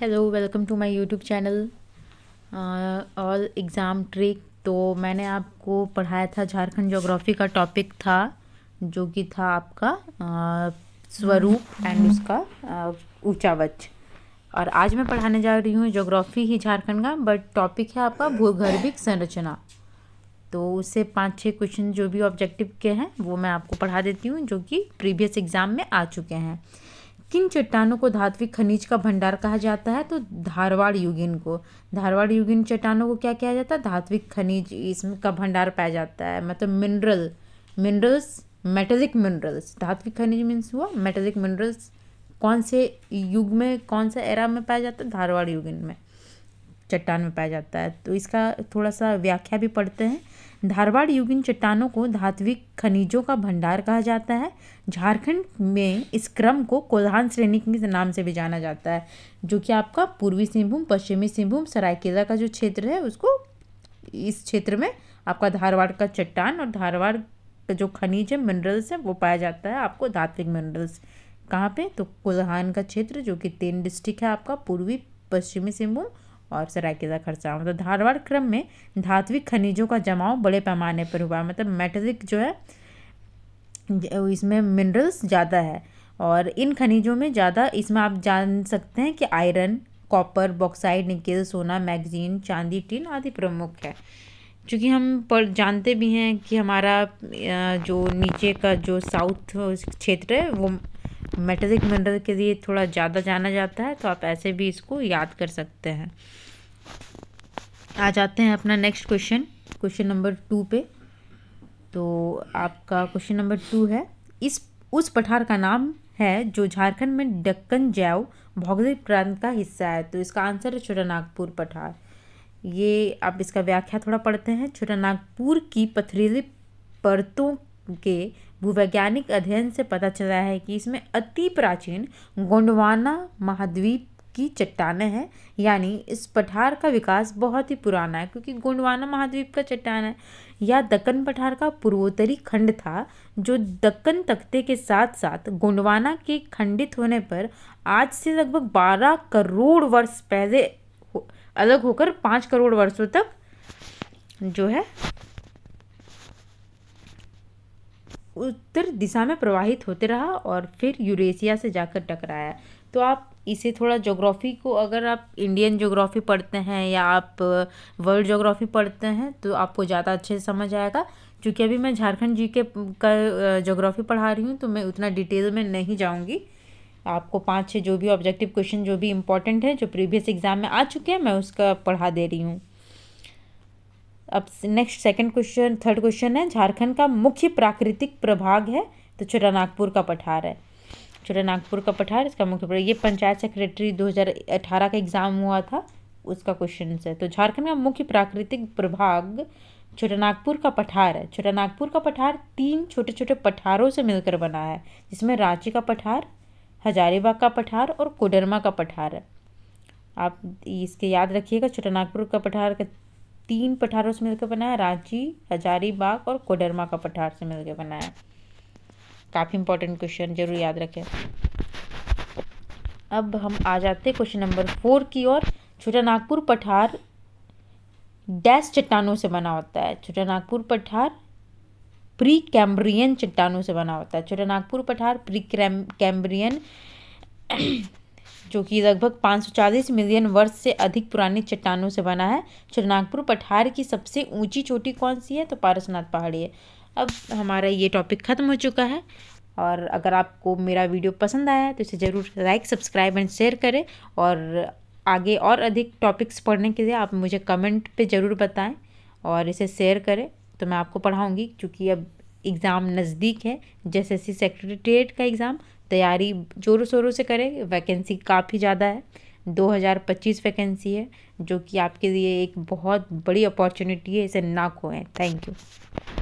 hello welcome to my YouTube channel all exam trick तो मैंने आपको पढ़ाया था झारखंड जोग्राफ़ी का टॉपिक था जो कि था आपका uh, स्वरूप एंड उसका ऊँचावच uh, और आज मैं पढ़ाने जा रही हूँ जोग्राफ़ी ही झारखंड का बट टॉपिक है आपका भूगर्भिक संरचना तो उससे पाँच छः क्वेश्चन जो भी ऑब्जेक्टिव के हैं वो मैं आपको पढ़ा देती हूँ जो कि प्रीवियस एग्ज़ाम में आ चुके हैं किन चट्टानों को धात्विक खनिज का भंडार कहा जाता है तो धारवाड़ युगिन को धारवाड़ युगिन चट्टानों को क्या किया जाता है धात्विक खनिज इसमें का भंडार पाया जाता है मतलब मिनरल मिनरल्स मेटेलिक मिनरल्स धात्विक खनिज मीन्स हुआ मेटेलिक मिनरल्स कौन से युग में कौन सा एरा में पाया जाता है धारवाड़ युगिन में चट्टान में पाया जाता है तो इसका थोड़ा सा व्याख्या भी पढ़ते हैं धारवाड़ इन चट्टानों को धात्विक खनिजों का भंडार कहा जाता है झारखंड में इस क्रम को कोल्हान श्रेणी के नाम से भी जाना जाता है जो कि आपका पूर्वी सिंहभूम पश्चिमी सिंहभूम सरायकेला का जो क्षेत्र है उसको इस क्षेत्र में आपका धारवाड़ का चट्टान और धारवाड़ का जो खनिज है मिनरल्स है वो पाया जाता है आपको धात्विक मिनरल्स कहाँ पे तो कोल्हान का क्षेत्र जो कि तीन डिस्ट्रिक्ट है आपका पूर्वी पश्चिमी सिंहभूम और सरायकेजा खरसावां मतलब धारवाड़ क्रम में धात्विक खनिजों का जमाव बड़े पैमाने पर हुआ मतलब मेटलिक जो है इसमें मिनरल्स ज़्यादा है और इन खनिजों में ज़्यादा इसमें आप जान सकते हैं कि आयरन कॉपर बॉक्साइड निकेल सोना मैगजीन चांदी टिन आदि प्रमुख है चूँकि हम पर जानते भी हैं कि हमारा जो नीचे का जो साउथ क्षेत्र है वो मेटालिक मिनरल के लिए थोड़ा ज़्यादा जाना जाता है तो आप ऐसे भी इसको याद कर सकते हैं आ जाते हैं अपना next question question number two पे तो आपका क्वेश्चन नंबर टू है इस उस पठार का नाम है जो झारखंड में डक्कन जैव भौगोलिक प्रांत का हिस्सा है तो इसका आंसर है छोटा नागपुर पठार ये आप इसका व्याख्या थोड़ा पढ़ते हैं छोटा नागपुर की पथरीली परतों के भूवैज्ञानिक अध्ययन से पता चला है कि इसमें अति प्राचीन गोंडवाना महाद्वीप की चट्टानें हैं यानी इस पठार का विकास बहुत ही पुराना है क्योंकि गोंडवाना महाद्वीप का चट्टान है यह दक्कन पठार का पूर्वोत्तरी खंड था जो दक्कन तख्ते के साथ साथ गोंडवाना के खंडित होने पर आज से लगभग 12 करोड़ वर्ष पहले अलग होकर 5 करोड़ वर्षों तक जो है उत्तर दिशा में प्रवाहित होते रहा और फिर यूरेशिया से जाकर टकराया तो आप इसे थोड़ा जोग्राफ़ी को अगर आप इंडियन जोग्राफ़ी पढ़ते हैं या आप वर्ल्ड जोग्राफ़ी पढ़ते हैं तो आपको ज़्यादा अच्छे से समझ आएगा क्योंकि अभी मैं झारखंड जी के का जोग्राफ़ी पढ़ा रही हूँ तो मैं उतना डिटेल में नहीं जाऊँगी आपको पाँच छः जो भी ऑब्जेक्टिव क्वेश्चन जो भी इम्पोर्टेंट है जो प्रीवियस एग्ज़ाम में आ चुके हैं मैं उसका पढ़ा दे रही हूँ अब next second question third question है झारखंड का मुख्य प्राकृतिक प्रभाग है तो छोटा नागपुर का पठार है छोटा नागपुर का पठार इसका मुख्य प्रभाग ये पंचायत सेक्रेटरी 2018 का एग्ज़ाम हुआ था उसका क्वेश्चन है तो झारखंड का मुख्य प्राकृतिक प्रभाग छोटा नागपुर का पठार है छोटा नागपुर का पठार तीन छोटे छोटे पठारों से मिलकर बना है जिसमें रांची का पठार हजारीबाग का पठार और कोडरमा का पठार है आप इसके याद रखिएगा छोटा नागपुर का पठार का तीन पठारों से मिलकर बना है रांची हजारीबाग और कोडरमा का पठार से मिलकर बना है काफ़ी इंपॉर्टेंट क्वेश्चन जरूर याद रखें अब हम आ जाते हैं क्वेश्चन नंबर फोर की ओर छोटा नागपुर पठार डैश चट्टानों से बना होता है छोटा नागपुर पठार प्री कैम्ब्रियन चट्टानों से बना होता है छोटा नागपुर पठार प्री कैम्ब्रियन जो कि लगभग 540 मिलियन वर्ष से अधिक पुरानी चट्टानों से बना है चरनागपुर पठार की सबसे ऊंची चोटी कौन सी है तो पारसनाथ पहाड़ी है अब हमारा ये टॉपिक ख़त्म हो चुका है और अगर आपको मेरा वीडियो पसंद आया है तो इसे ज़रूर लाइक सब्सक्राइब एंड शेयर करें और आगे और अधिक टॉपिक्स पढ़ने के लिए आप मुझे कमेंट पर ज़रूर बताएँ और इसे शेयर करें तो मैं आपको पढ़ाऊँगी क्योंकि अब एग्ज़ाम नज़दीक है जैसे सी सेक्रेटेरिएट का एग्ज़ाम तैयारी ज़ोरों शोरों से करें वैकेंसी काफ़ी ज़्यादा है 2025 वैकेंसी है जो कि आपके लिए एक बहुत बड़ी अपॉर्चुनिटी है इसे ना खोएं थैंक यू